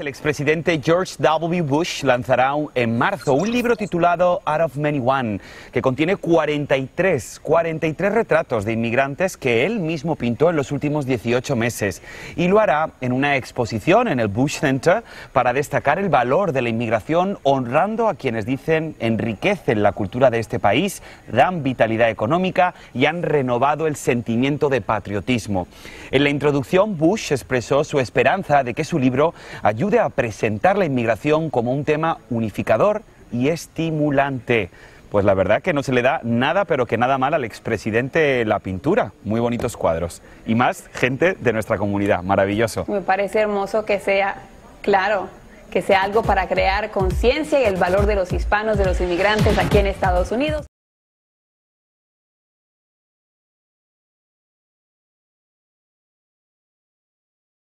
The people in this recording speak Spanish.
El expresidente George W. Bush lanzará en marzo un libro titulado Out of Many One, que contiene 43, 43 retratos de inmigrantes que él mismo pintó en los últimos 18 meses. Y lo hará en una exposición en el Bush Center para destacar el valor de la inmigración, honrando a quienes dicen enriquecen la cultura de este país, dan vitalidad económica y han renovado el sentimiento de patriotismo. En la introducción, Bush expresó su esperanza de que su libro ayude de a presentar la inmigración como un tema unificador y estimulante. Pues la verdad que no se le da nada, pero que nada mal al expresidente La Pintura. Muy bonitos cuadros. Y más gente de nuestra comunidad. Maravilloso. Me parece hermoso que sea, claro, que sea algo para crear conciencia y el valor de los hispanos, de los inmigrantes aquí en Estados Unidos.